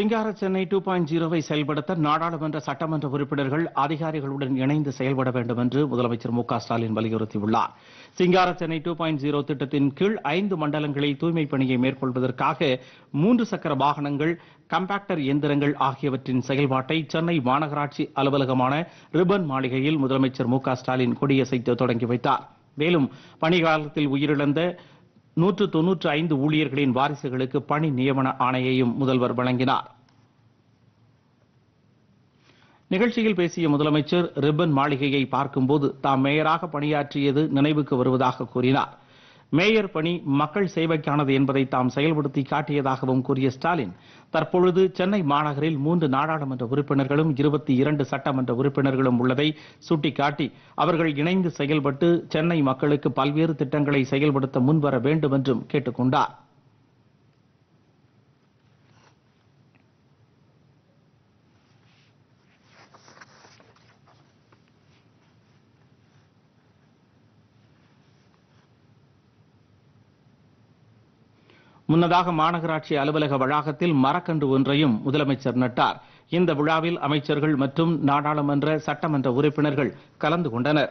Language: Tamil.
சிங்கார சென்னை டூ பாயிண்ட் ஜீரோவை செயல்படுத்த நாடாளுமன்ற சட்டமன்ற உறுப்பினர்கள் அதிகாரிகளுடன் இணைந்து செயல்பட வேண்டும் என்று முதலமைச்சர் மு ஸ்டாலின் வலியுறுத்தியுள்ளார் சிங்கார சென்னை டூ பாயிண்ட் ஜீரோ திட்டத்தின் கீழ் ஐந்து மண்டலங்களில் தூய்மைப் பணியை மேற்கொள்வதற்காக மூன்று சக்கர வாகனங்கள் கம்பாக்டர் எந்திரங்கள் ஆகியவற்றின் செயல்பாட்டை சென்னை மாநகராட்சி அலுவலகமான ரிபன் மாளிகையில் முதலமைச்சர் மு ஸ்டாலின் கொடியசைத்து தொடங்கி வைத்தார் மேலும் பணிகாலத்தில் உயிரிழந்த நூற்று தொன்னூற்று ஐந்து ஊழியர்களின் வாரிசுகளுக்கு பணி நியமன ஆணையையும் முதல்வர் வழங்கினார் நிகழ்ச்சியில் பேசிய முதலமைச்சர் ரிப்பன் மாளிகையை பார்க்கும்போது தாம் மேயராக பணியாற்றியது நினைவுக்கு வருவதாக கூறினார் மேயர் பணி மக்கள் சேவைக்கானது என்பதை தாம் செயல்படுத்தி காட்டியதாகவும் கூறிய ஸ்டாலின் தற்பொழுது சென்னை மாநகரில் மூன்று நாடாளுமன்ற உறுப்பினர்களும் இருபத்தி இரண்டு சட்டமன்ற உறுப்பினர்களும் உள்ளதை சுட்டிக்காட்டி அவர்கள் இணைந்து செயல்பட்டு சென்னை மக்களுக்கு பல்வேறு திட்டங்களை செயல்படுத்த முன்வர வேண்டும் என்றும் கேட்டுக்கொண்டார் முன்னதாக மாநகராட்சி அலுவலக வளாகத்தில் மரக்கன்று ஒன்றையும் முதலமைச்சர் நட்டார் இந்த விழாவில் அமைச்சர்கள் மற்றும் நாடாளுமன்ற சட்டமன்ற உறுப்பினர்கள் கலந்து கொண்டனர்